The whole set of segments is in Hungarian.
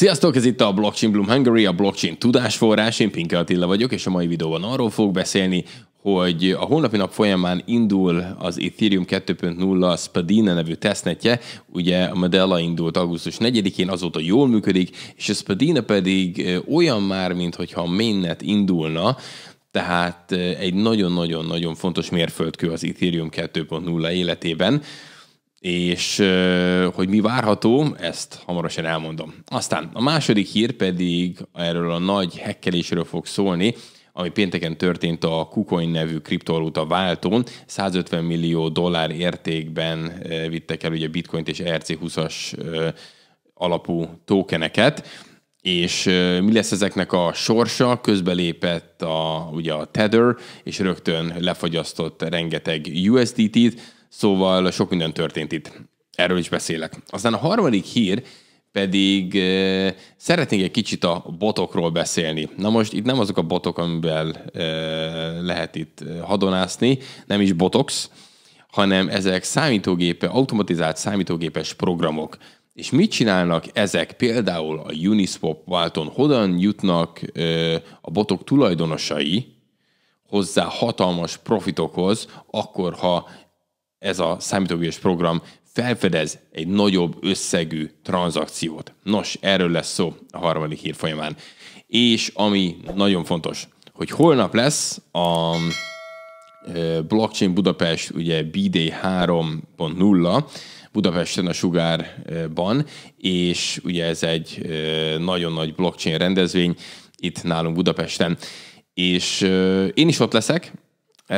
Sziasztok, ez itt a Blockchain Bloom Hungary, a blockchain tudásforrás. Én Pinke Attila vagyok, és a mai videóban arról fogok beszélni, hogy a holnapi nap folyamán indul az Ethereum 2.0 Spadina nevű tesznetje, ugye a Medella indult augusztus 4-én, azóta jól működik, és a Spadina pedig olyan már, mintha a mainnet indulna, tehát egy nagyon-nagyon-nagyon fontos mérföldkő az Ethereum 2.0 életében és hogy mi várható, ezt hamarosan elmondom. Aztán a második hír pedig erről a nagy hekkelésről fog szólni, ami pénteken történt a KuCoin nevű kriptovaluta váltón. 150 millió dollár értékben vittek el ugye bitcoint és ERC20-as alapú tokeneket, és mi lesz ezeknek a sorsa? Közbelépett a, ugye a Tether, és rögtön lefagyasztott rengeteg USDT-t, Szóval sok minden történt itt. Erről is beszélek. Aztán a harmadik hír pedig e, szeretnék egy kicsit a botokról beszélni. Na most itt nem azok a botok, amivel e, lehet itt hadonászni, nem is botox, hanem ezek számítógépe, automatizált számítógépes programok. És mit csinálnak ezek például a Uniswap válton? Hogyan jutnak e, a botok tulajdonosai hozzá hatalmas profitokhoz, akkor, ha ez a számítógépes program felfedez egy nagyobb összegű tranzakciót. Nos, erről lesz szó a harmadik hír folyamán. És ami nagyon fontos, hogy holnap lesz a Blockchain Budapest, ugye BD 3.0, Budapesten a Sugárban, és ugye ez egy nagyon nagy blockchain rendezvény itt nálunk Budapesten. És én is ott leszek,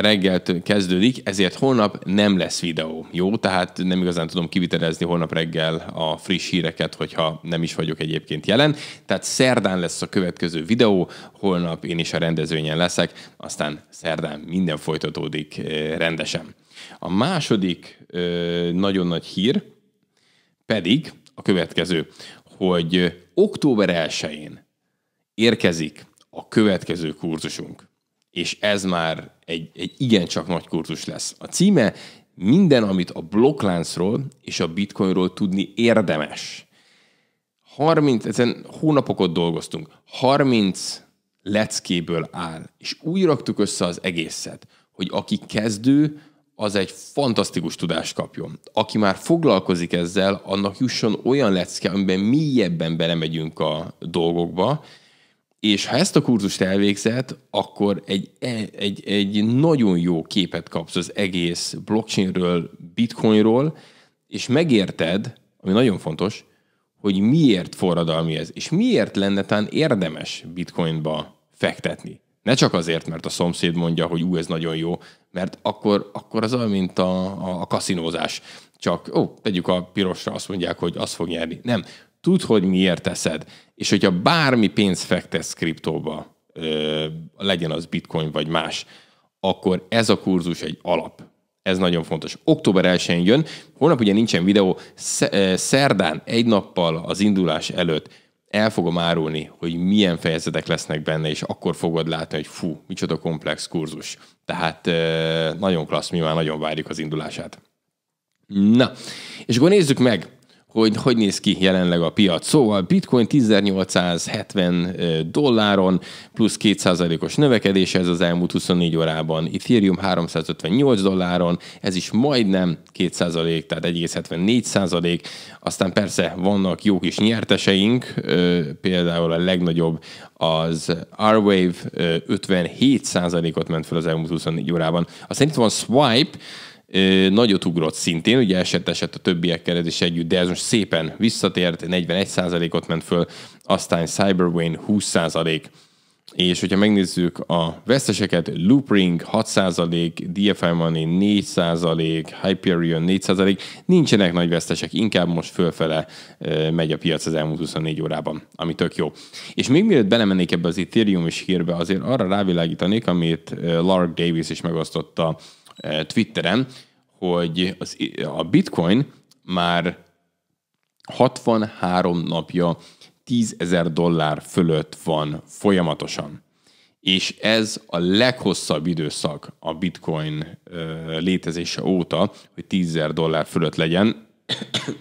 reggeltől kezdődik, ezért holnap nem lesz videó. Jó, tehát nem igazán tudom kivitelezni holnap reggel a friss híreket, hogyha nem is vagyok egyébként jelen. Tehát szerdán lesz a következő videó, holnap én is a rendezvényen leszek, aztán szerdán minden folytatódik rendesen. A második nagyon nagy hír pedig a következő, hogy október 1-én érkezik a következő kurzusunk és ez már egy, egy igencsak nagy kurzus lesz. A címe minden, amit a blokkláncról és a bitcoinról tudni érdemes. 30, ezen hónapokot dolgoztunk, 30 leckéből áll, és úgy raktuk össze az egészet, hogy aki kezdő, az egy fantasztikus tudást kapjon. Aki már foglalkozik ezzel, annak jusson olyan lecke, amiben mélyebben belemegyünk a dolgokba, és ha ezt a kurzust elvégzed, akkor egy, egy, egy nagyon jó képet kapsz az egész blockchainről, bitcoinról, és megérted, ami nagyon fontos, hogy miért forradalmi ez, és miért lenne tán érdemes bitcoinba fektetni. Ne csak azért, mert a szomszéd mondja, hogy ú, ez nagyon jó, mert akkor, akkor az olyan, mint a, a, a kaszinózás. Csak, ó, tegyük a pirosra, azt mondják, hogy az fog nyerni. Nem tudd, hogy miért teszed. És hogyha bármi pénzt fektetsz kriptóba, legyen az bitcoin vagy más, akkor ez a kurzus egy alap. Ez nagyon fontos. Október 1 jön, holnap ugye nincsen videó, szerdán egy nappal az indulás előtt el fogom árulni, hogy milyen fejezetek lesznek benne, és akkor fogod látni, hogy fú, micsoda komplex kurzus. Tehát nagyon klassz, mi már nagyon várjuk az indulását. Na, és akkor nézzük meg, hogy hogy néz ki jelenleg a piac. Szóval bitcoin 1870 dolláron, plusz 2%-os növekedés ez az elmúlt 24 órában, Ethereum 358 dolláron, ez is majdnem 2%, tehát 1,74%, aztán persze vannak jó kis nyerteseink, például a legnagyobb az R-Wave 57%-ot ment fel az elmúlt 24 órában. Aztán itt van Swipe, Nagyot ugrott szintén, ugye esett esett a többiekkel is együtt, de ez most szépen visszatért, 41%-ot ment föl, aztán Cyberwayne 20%. És hogyha megnézzük a veszteseket, Loopring 6%, DFI Money 4%, Hyperion 4%, nincsenek nagy vesztesek, inkább most fölfele megy a piac az elmúlt 24 órában, ami tök jó. És még mielőtt belemennék ebbe az Ethereum is hírbe, azért arra rávilágítanék, amit Lark Davis is megosztotta Eh, Twitteren, hogy az, a bitcoin már 63 napja 10 ezer dollár fölött van folyamatosan. És ez a leghosszabb időszak a bitcoin eh, létezése óta, hogy 10 ezer dollár fölött legyen.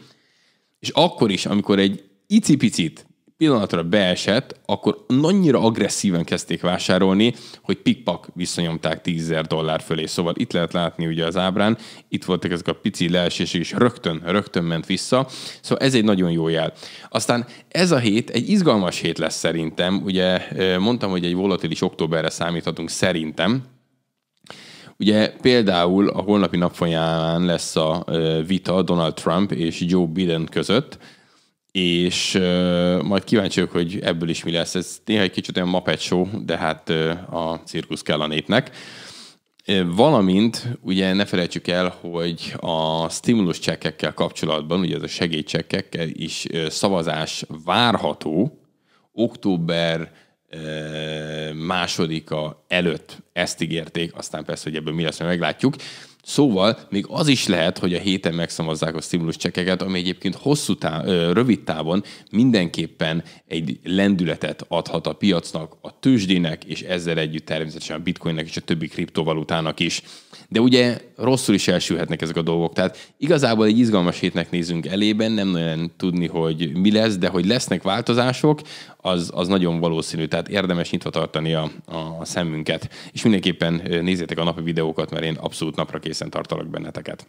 és akkor is, amikor egy icipicit pillanatra beesett, akkor annyira agresszíven kezdték vásárolni, hogy pikpak visszanyomták 10 dollár fölé. Szóval itt lehet látni ugye az ábrán, itt voltak ezek a pici leesések, és rögtön, rögtön ment vissza. Szóval ez egy nagyon jó jel. Aztán ez a hét egy izgalmas hét lesz szerintem. Ugye mondtam, hogy egy volatilis októberre számíthatunk szerintem, Ugye például a holnapi napfolyamán lesz a vita Donald Trump és Joe Biden között, és uh, majd vagyok, hogy ebből is mi lesz. Ez néha egy kicsit olyan mapet show, de hát uh, a cirkusz kell a népnek. Uh, valamint, ugye ne felejtsük el, hogy a stimulus csekkekkel kapcsolatban, ugye ez a segédcsekkekkel is uh, szavazás várható október másodika előtt ezt ígérték, aztán persze, hogy ebből mi lesz, hogy meglátjuk. Szóval még az is lehet, hogy a héten megszavazzák a csekeket, ami egyébként hosszú tá- rövid távon mindenképpen egy lendületet adhat a piacnak, a tőzsdének, és ezzel együtt természetesen a bitcoinnek és a többi kriptovalutának is. De ugye rosszul is elsülhetnek ezek a dolgok. Tehát igazából egy izgalmas hétnek nézünk elében, nem nagyon tudni, hogy mi lesz, de hogy lesznek változások, az, az nagyon valószínű, tehát érdemes nyitva tartani a, a szemünket. És mindenképpen nézzétek a napi videókat, mert én abszolút napra készen tartalak benneteket.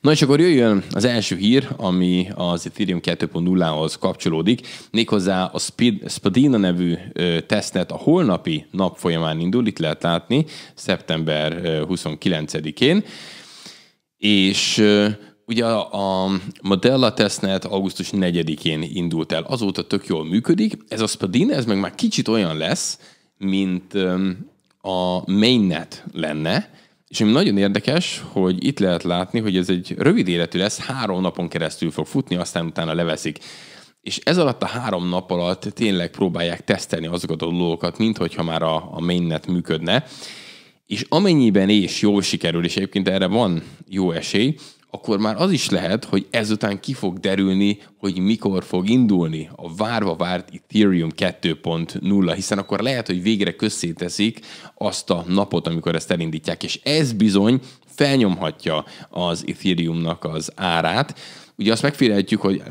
Na és akkor jöjjön az első hír, ami az Ethereum 2.0-hoz kapcsolódik, méghozzá a Spadina nevű tesztet tesztnet a holnapi nap folyamán indul, itt lehet látni, szeptember 29-én, és ö, Ugye a, Modella testnet augusztus 4-én indult el, azóta tök jól működik. Ez a Spadina, ez meg már kicsit olyan lesz, mint a mainnet lenne, és ami nagyon érdekes, hogy itt lehet látni, hogy ez egy rövid életű lesz, három napon keresztül fog futni, aztán utána leveszik. És ez alatt a három nap alatt tényleg próbálják tesztelni azokat a dolgokat, mint hogyha már a, a mainnet működne. És amennyiben és jól sikerül, és egyébként erre van jó esély, akkor már az is lehet, hogy ezután ki fog derülni, hogy mikor fog indulni a várva várt Ethereum 2.0, hiszen akkor lehet, hogy végre közzéteszik azt a napot, amikor ezt elindítják, és ez bizony felnyomhatja az Ethereumnak az árát. Ugye azt megfigyelhetjük, hogy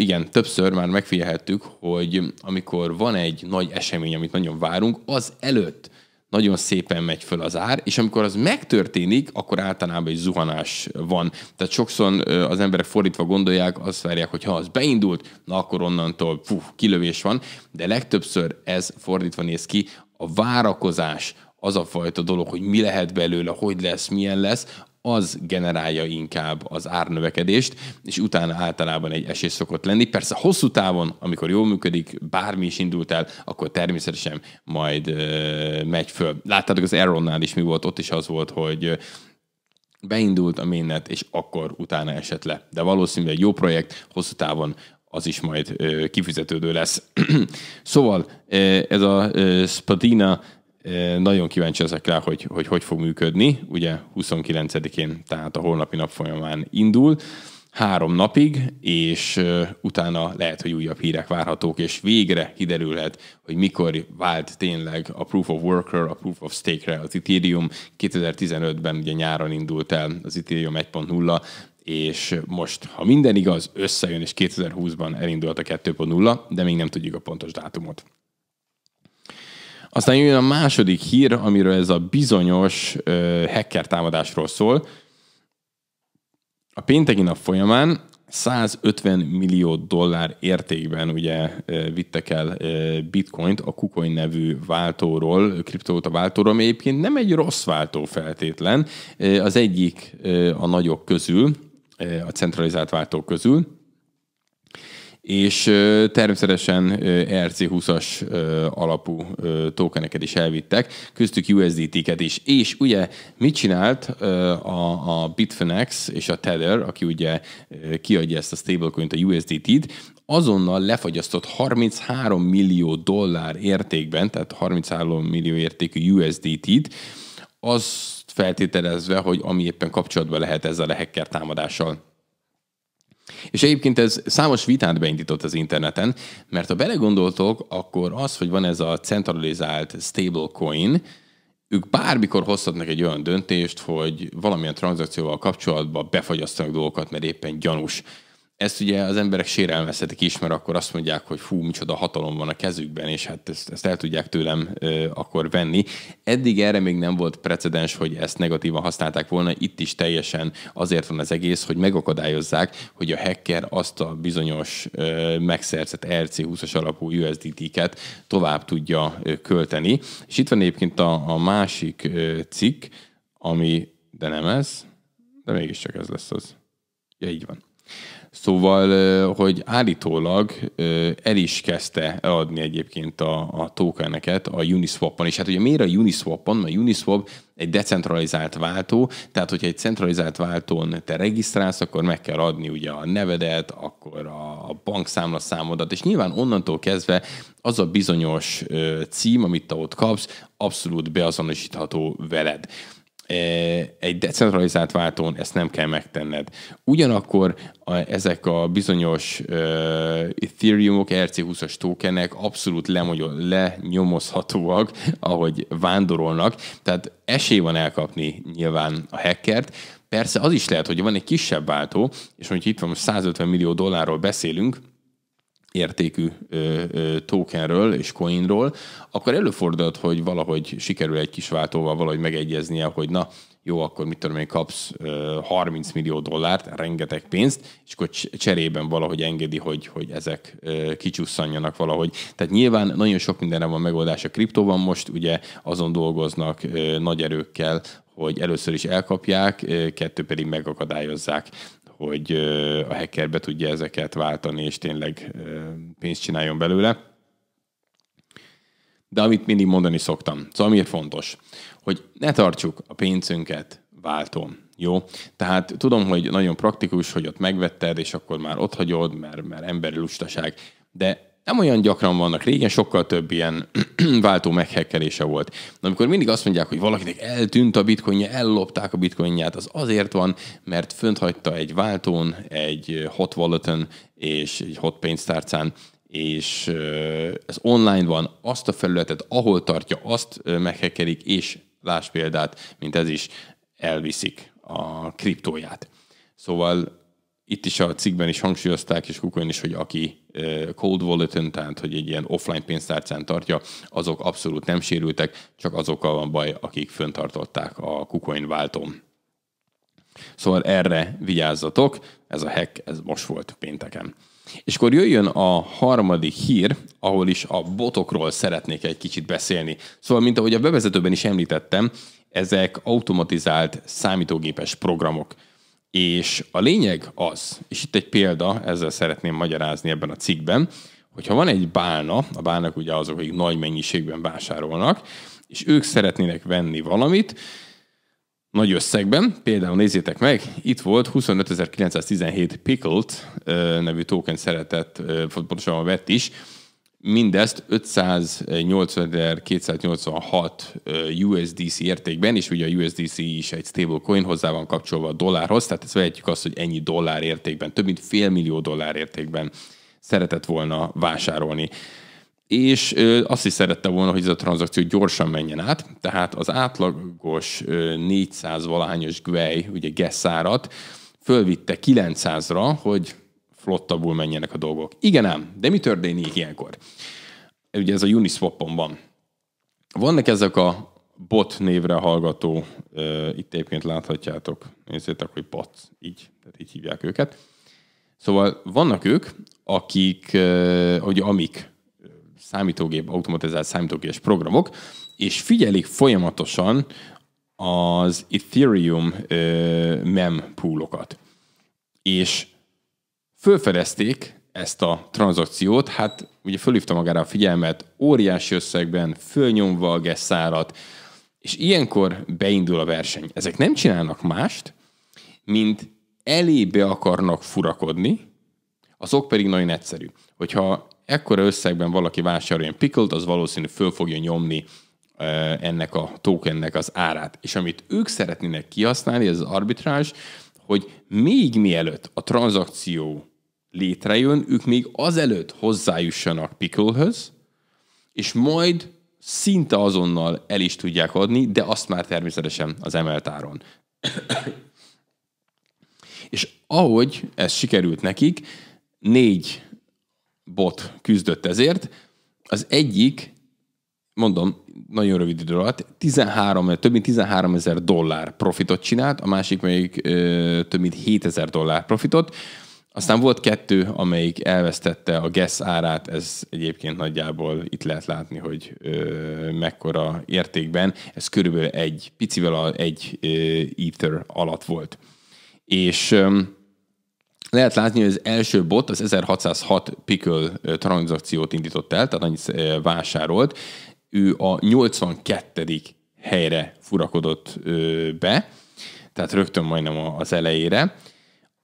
igen, többször már megfigyelhettük, hogy amikor van egy nagy esemény, amit nagyon várunk, az előtt nagyon szépen megy föl az ár, és amikor az megtörténik, akkor általában egy zuhanás van. Tehát sokszor az emberek fordítva gondolják, azt várják, hogy ha az beindult, na akkor onnantól puf, kilövés van, de legtöbbször ez fordítva néz ki, a várakozás, az a fajta dolog, hogy mi lehet belőle, hogy lesz, milyen lesz, az generálja inkább az árnövekedést, és utána általában egy esély szokott lenni. Persze hosszú távon, amikor jól működik, bármi is indult el, akkor természetesen majd ö, megy föl. Láttátok az Aeronnál is mi volt, ott is az volt, hogy beindult a mainnet, és akkor utána esett le. De valószínűleg egy jó projekt, hosszú távon az is majd ö, kifizetődő lesz. szóval ö, ez a ö, Spadina nagyon kíváncsi ezek rá, hogy, hogy hogy fog működni. Ugye 29-én, tehát a holnapi nap folyamán indul három napig, és utána lehet, hogy újabb hírek várhatók, és végre kiderülhet, hogy mikor vált tényleg a Proof of Worker, a Proof of Stake-re az Ethereum. 2015-ben ugye nyáron indult el az Ethereum 1.0, és most, ha minden igaz, összejön, és 2020-ban elindult a 2.0, de még nem tudjuk a pontos dátumot. Aztán jön a második hír, amiről ez a bizonyos ö, hacker támadásról szól. A pénteki nap folyamán 150 millió dollár értékben ugye vittek el bitcoint a Kucoin nevű váltóról, kriptóta váltóról, ami egyébként nem egy rossz váltó feltétlen, az egyik a nagyok közül, a centralizált váltók közül, és természetesen RC20-as alapú tokeneket is elvittek, köztük USDT-ket is. És ugye mit csinált a, Bitfinex és a Tether, aki ugye kiadja ezt a stablecoin-t a USDT-t, azonnal lefagyasztott 33 millió dollár értékben, tehát 33 millió értékű USDT-t, azt feltételezve, hogy ami éppen kapcsolatban lehet ezzel a hacker támadással. És egyébként ez számos vitát beindított az interneten, mert ha belegondoltok, akkor az, hogy van ez a centralizált stablecoin, ők bármikor hozhatnak egy olyan döntést, hogy valamilyen tranzakcióval kapcsolatban befagyasztanak dolgokat, mert éppen gyanús ezt ugye az emberek sérelmezhetik is, mert akkor azt mondják, hogy fú, micsoda hatalom van a kezükben, és hát ezt, ezt el tudják tőlem ö, akkor venni. Eddig erre még nem volt precedens, hogy ezt negatívan használták volna, itt is teljesen azért van az egész, hogy megakadályozzák, hogy a hacker azt a bizonyos ö, megszerzett RC20-as alapú USDT-ket tovább tudja ö, költeni. És itt van egyébként a, a másik ö, cikk, ami, de nem ez, de mégiscsak ez lesz az. Ja, így van. Szóval, hogy állítólag el is kezdte eladni egyébként a, a tokeneket a Uniswap-on. És hát ugye miért a Uniswap-on? A Uniswap egy decentralizált váltó, tehát hogyha egy centralizált váltón te regisztrálsz, akkor meg kell adni ugye a nevedet, akkor a, a bankszámla számodat, és nyilván onnantól kezdve az a bizonyos cím, amit te ott kapsz, abszolút beazonosítható veled. E, egy decentralizált váltón ezt nem kell megtenned. Ugyanakkor a, ezek a bizonyos uh, Ethereumok, RC20-as tokenek abszolút lemogyol, lenyomozhatóak, ahogy vándorolnak, tehát esély van elkapni nyilván a hackert. Persze az is lehet, hogy van egy kisebb váltó, és mondjuk itt van 150 millió dollárról beszélünk, értékű ö, ö, tokenről és coinról, akkor előfordulhat, hogy valahogy sikerül egy kis váltóval valahogy megegyeznie, hogy na, jó, akkor mit tudom én, kapsz 30 millió dollárt, rengeteg pénzt, és akkor cserében valahogy engedi, hogy, hogy ezek kicsusszanjanak valahogy. Tehát nyilván nagyon sok mindenre van megoldás a kriptóban most, ugye azon dolgoznak nagy erőkkel, hogy először is elkapják, kettő pedig megakadályozzák hogy a hacker be tudja ezeket váltani, és tényleg pénzt csináljon belőle. De amit mindig mondani szoktam, szóval miért fontos, hogy ne tartsuk a pénzünket váltón. Jó? Tehát tudom, hogy nagyon praktikus, hogy ott megvetted, és akkor már ott hagyod, mert, mert emberi lustaság. De nem olyan gyakran vannak. Régen sokkal több ilyen váltó meghekkelése volt. De amikor mindig azt mondják, hogy valakinek eltűnt a bitcoinja, ellopták a bitcoinját, az azért van, mert fönt hagyta egy váltón, egy hot walleten és egy hot pénztárcán, és ez online van, azt a felületet, ahol tartja, azt meghekkelik, és láss példát, mint ez is, elviszik a kriptóját. Szóval itt is a cikkben is hangsúlyozták, és Kukoin is, hogy aki cold wallet tehát hogy egy ilyen offline pénztárcán tartja, azok abszolút nem sérültek, csak azokkal van baj, akik föntartották a Kukoin váltom. Szóval erre vigyázzatok, ez a hack, ez most volt pénteken. És akkor jöjjön a harmadik hír, ahol is a botokról szeretnék egy kicsit beszélni. Szóval, mint ahogy a bevezetőben is említettem, ezek automatizált számítógépes programok. És a lényeg az, és itt egy példa, ezzel szeretném magyarázni ebben a cikkben, hogyha van egy bálna, a bálnak ugye azok, akik nagy mennyiségben vásárolnak, és ők szeretnének venni valamit, nagy összegben, például nézzétek meg, itt volt 25.917 pickled nevű token szeretett, pontosan vett is, Mindezt 580.286 USDC értékben, és ugye a USDC is egy stablecoin, hozzá van kapcsolva a dollárhoz, tehát ezt vehetjük azt, hogy ennyi dollár értékben, több mint fél millió dollár értékben szeretett volna vásárolni. És azt is szerette volna, hogy ez a tranzakció gyorsan menjen át, tehát az átlagos 400 valahányos GUEI, ugye GESZ árat, fölvitte 900-ra, hogy flottabbul menjenek a dolgok. Igen ám, de mi történik ilyenkor? Ugye ez a Uniswap-on van. Vannak ezek a bot névre hallgató, itt egyébként láthatjátok, nézzétek, hogy bot, így, tehát így hívják őket. Szóval vannak ők, akik, hogy amik számítógép, automatizált számítógépes programok, és figyelik folyamatosan az Ethereum mem poolokat. És Fölfedezték ezt a tranzakciót, hát ugye fölhívta magára a figyelmet, óriási összegben, fölnyomva a gesszárat, és ilyenkor beindul a verseny. Ezek nem csinálnak mást, mint elébe akarnak furakodni, az ok pedig nagyon egyszerű. Hogyha ekkora összegben valaki vásárolja pickelt, az valószínű föl fogja nyomni e, ennek a tokennek az árát. És amit ők szeretnének kihasználni, ez az arbitrás, hogy még mielőtt a tranzakció létrejön, ők még azelőtt hozzájussanak Picklehöz, és majd szinte azonnal el is tudják adni, de azt már természetesen az emeltáron. és ahogy ez sikerült nekik, négy bot küzdött ezért, az egyik, mondom, nagyon rövid idő alatt, 13, több mint 13 ezer dollár profitot csinált, a másik még ö, több mint 7 ezer dollár profitot, aztán volt kettő, amelyik elvesztette a GESZ árát, ez egyébként nagyjából itt lehet látni, hogy ö, mekkora értékben. Ez körülbelül egy, picivel egy ö, Ether alatt volt. És ö, lehet látni, hogy az első bot az 1606 pickle tranzakciót indított el, tehát annyit vásárolt. Ő a 82. helyre furakodott be, tehát rögtön majdnem az elejére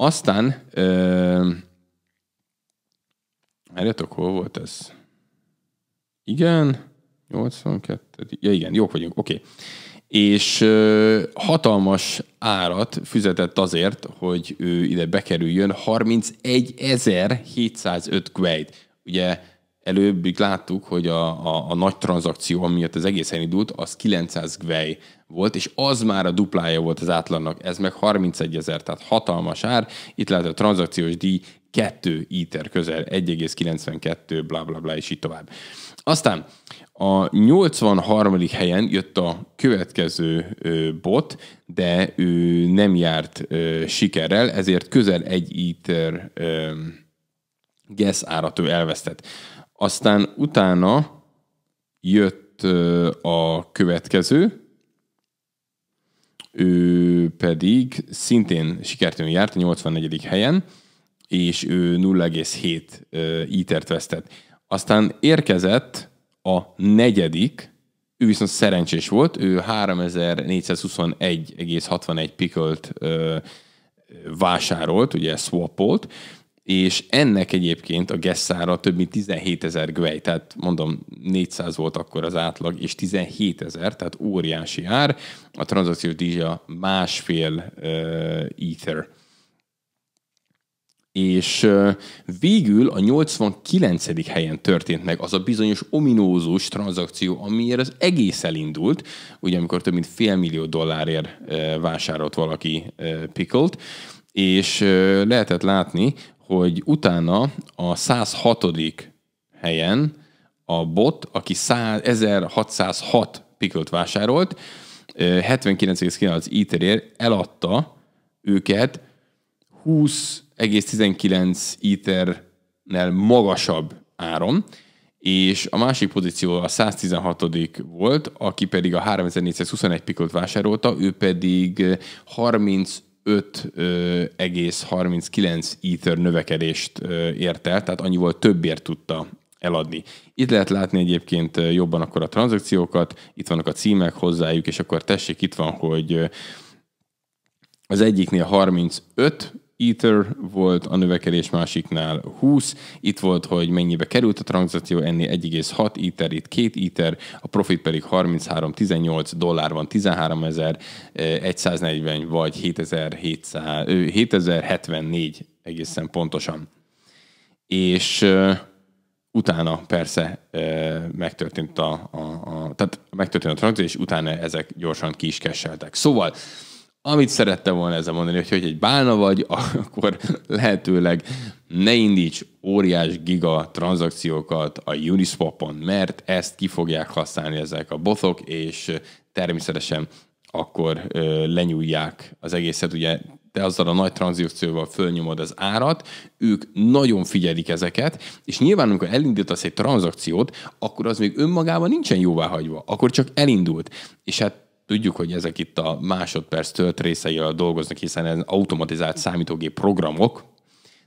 aztán, ö, hol volt ez? Igen, 82. Ja igen, jók vagyunk, oké. Okay. És ö, hatalmas árat fizetett azért, hogy ő ide bekerüljön, 31.705 kvejt. Ugye Előbb így láttuk, hogy a, a, a nagy tranzakció, amiatt az egész elindult, az 900 gvej volt, és az már a duplája volt az átlannak. ez meg 31 ezer, tehát hatalmas ár. Itt lehet a tranzakciós díj 2 ITER közel, 1,92, bla bla bla, és így tovább. Aztán a 83. helyen jött a következő bot, de ő nem járt sikerrel, ezért közel egy ITER gas árat ő elvesztett. Aztán utána jött a következő, ő pedig szintén sikertelen járt a 84. helyen, és ő 0,7 ítert vesztett. Aztán érkezett a negyedik, ő viszont szerencsés volt, ő 3421,61 pikelt vásárolt, ugye swapolt, és ennek egyébként a Gesszára több mint 17 ezer gvej, tehát mondom 400 volt akkor az átlag, és 17 ezer, tehát óriási ár, a tranzakciós díja másfél uh, ether. És uh, végül a 89. helyen történt meg az a bizonyos ominózus tranzakció, amiért az egész elindult, ugye amikor több mint fél millió dollárért uh, vásárolt valaki uh, és lehetett látni, hogy utána a 106. helyen a bot, aki 100, 1606 pikölt vásárolt, 79,9 íterért eladta őket 20,19 íternel magasabb áron, és a másik pozíció a 116 volt, aki pedig a 3421 pikot vásárolta, ő pedig 5,39 Ether növekedést ért el, tehát annyival többért tudta eladni. Itt lehet látni egyébként jobban akkor a tranzakciókat, itt vannak a címek hozzájuk, és akkor tessék, itt van, hogy az egyiknél 35 Ether volt a növekedés másiknál 20, itt volt, hogy mennyibe került a tranzakció, enni 1,6 Ether, itt 2 Ether, a profit pedig 33-18 dollár van, 13.140 eh, vagy 7074 egészen pontosan. És utána persze eh, megtörtént a, a, a tehát megtörtént a tranzakció, és utána ezek gyorsan ki is kesseltek. Szóval amit szerettem volna ezzel mondani, hogy hogy egy bálna vagy, akkor lehetőleg ne indíts óriás giga tranzakciókat a Uniswapon, mert ezt ki fogják használni ezek a botok, és természetesen akkor ö, lenyúlják az egészet, ugye te azzal a nagy tranzakcióval fölnyomod az árat, ők nagyon figyelik ezeket, és nyilván, amikor elindítasz egy tranzakciót, akkor az még önmagában nincsen jóváhagyva, akkor csak elindult. És hát Tudjuk, hogy ezek itt a másodperc tölt részeivel dolgoznak, hiszen ez automatizált számítógép programok,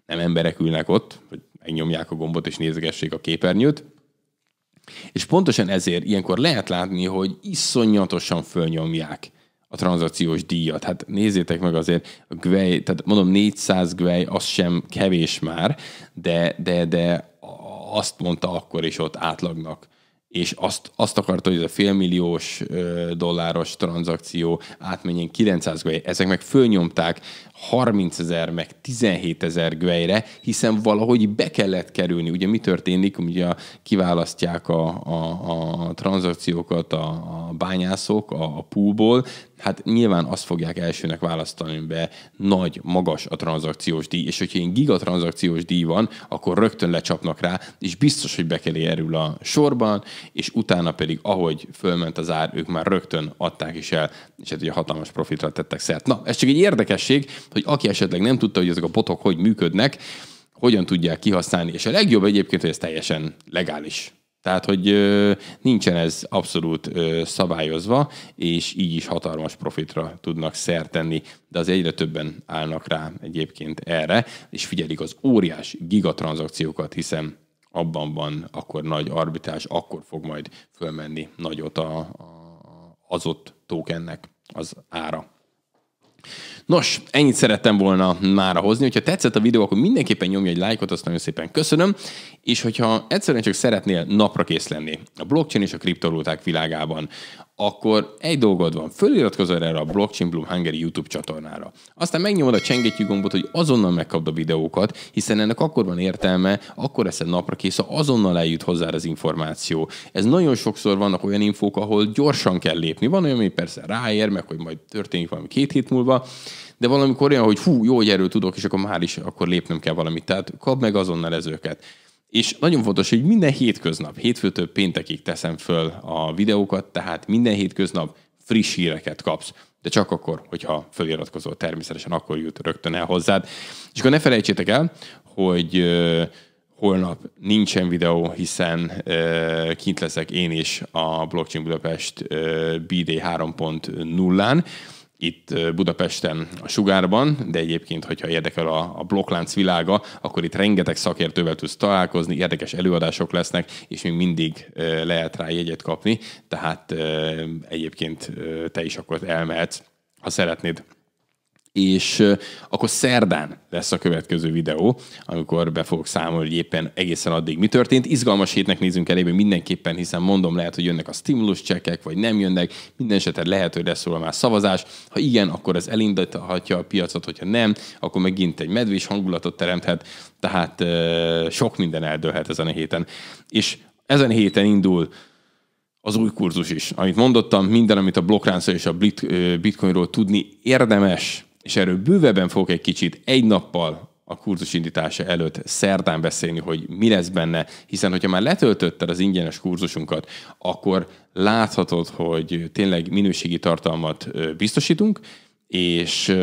nem emberek ülnek ott, hogy megnyomják a gombot és nézegessék a képernyőt. És pontosan ezért ilyenkor lehet látni, hogy iszonyatosan fölnyomják a tranzakciós díjat. Hát nézzétek meg azért, a gvej, tehát mondom 400 gvej, az sem kevés már, de, de, de azt mondta akkor is ott átlagnak és azt, azt akarta, hogy ez a félmilliós dolláros tranzakció átmenjen 900 golyé. Ezek meg fölnyomták 30 ezer meg 17 ezer gvejre, hiszen valahogy be kellett kerülni. Ugye mi történik? Ugye kiválasztják a, a, a tranzakciókat a, a bányászok a, a poolból, hát nyilván azt fogják elsőnek választani be, nagy, magas a tranzakciós díj, és hogyha ilyen gigatranzakciós díj van, akkor rögtön lecsapnak rá, és biztos, hogy be kell erül a sorban, és utána pedig, ahogy fölment az ár, ők már rögtön adták is el, és hát ugye hatalmas profitra tettek szert. Na, ez csak egy érdekesség, hogy aki esetleg nem tudta, hogy ezek a botok hogy működnek, hogyan tudják kihasználni. És a legjobb egyébként, hogy ez teljesen legális. Tehát, hogy ö, nincsen ez abszolút ö, szabályozva, és így is hatalmas profitra tudnak szert tenni, de az egyre többen állnak rá egyébként erre, és figyelik az óriás gigatranzakciókat, hiszen abban van akkor nagy arbitrás, akkor fog majd fölmenni nagyot a, a, az ott tokennek az ára. Nos, ennyit szerettem volna mára hozni. Hogyha tetszett a videó, akkor mindenképpen nyomj egy lájkot, azt nagyon szépen köszönöm. És hogyha egyszerűen csak szeretnél napra kész lenni a blockchain és a kriptovaluták világában, akkor egy dolgod van, föliratkozol erre a Blockchain Bloom Hungary YouTube csatornára. Aztán megnyomod a csengetyű gombot, hogy azonnal megkapd a videókat, hiszen ennek akkor van értelme, akkor eszed napra kész, ha azonnal eljut hozzá az információ. Ez nagyon sokszor vannak olyan infók, ahol gyorsan kell lépni. Van olyan, ami persze ráér, meg hogy majd történik valami két hét múlva, de valamikor olyan, hogy hú, jó, hogy erről tudok, és akkor már is akkor lépnem kell valamit. Tehát kap meg azonnal ezőket. És nagyon fontos, hogy minden hétköznap, hétfőtől péntekig teszem föl a videókat, tehát minden hétköznap friss híreket kapsz de csak akkor, hogyha feliratkozol, természetesen akkor jut rögtön el hozzád. És akkor ne felejtsétek el, hogy holnap nincsen videó, hiszen kint leszek én is a Blockchain Budapest BD 3.0-án, itt Budapesten a sugárban, de egyébként, hogyha érdekel a, a blokklánc világa, akkor itt rengeteg szakértővel tudsz találkozni, érdekes előadások lesznek, és még mindig lehet rá jegyet kapni, tehát egyébként te is akkor elmehetsz, ha szeretnéd és akkor szerdán lesz a következő videó, amikor be fogok számolni, hogy éppen egészen addig mi történt. Izgalmas hétnek nézünk elébe mindenképpen, hiszen mondom, lehet, hogy jönnek a stimulus csekek, vagy nem jönnek. Minden esetre lehet, hogy lesz már szavazás. Ha igen, akkor ez elindíthatja a piacot, hogyha nem, akkor megint egy medvés hangulatot teremthet. Tehát sok minden eldőlhet ezen a héten. És ezen a héten indul az új kurzus is. Amit mondottam, minden, amit a blokkránszor és a bitcoinról tudni érdemes, és erről bővebben fogok egy kicsit egy nappal a kurzus indítása előtt szerdán beszélni, hogy mi lesz benne, hiszen hogyha már letöltötted az ingyenes kurzusunkat, akkor láthatod, hogy tényleg minőségi tartalmat biztosítunk, és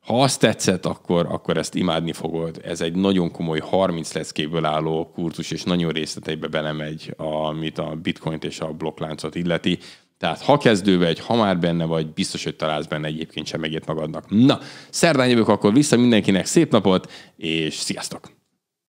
ha azt tetszett, akkor, akkor ezt imádni fogod. Ez egy nagyon komoly 30 leckéből álló kurzus, és nagyon részleteibe belemegy, amit a bitcoint és a blokkláncot illeti. Tehát ha kezdő vagy, ha már benne vagy, biztos, hogy találsz benne egyébként sem megért magadnak. Na, szerdán jövök akkor vissza mindenkinek, szép napot, és sziasztok!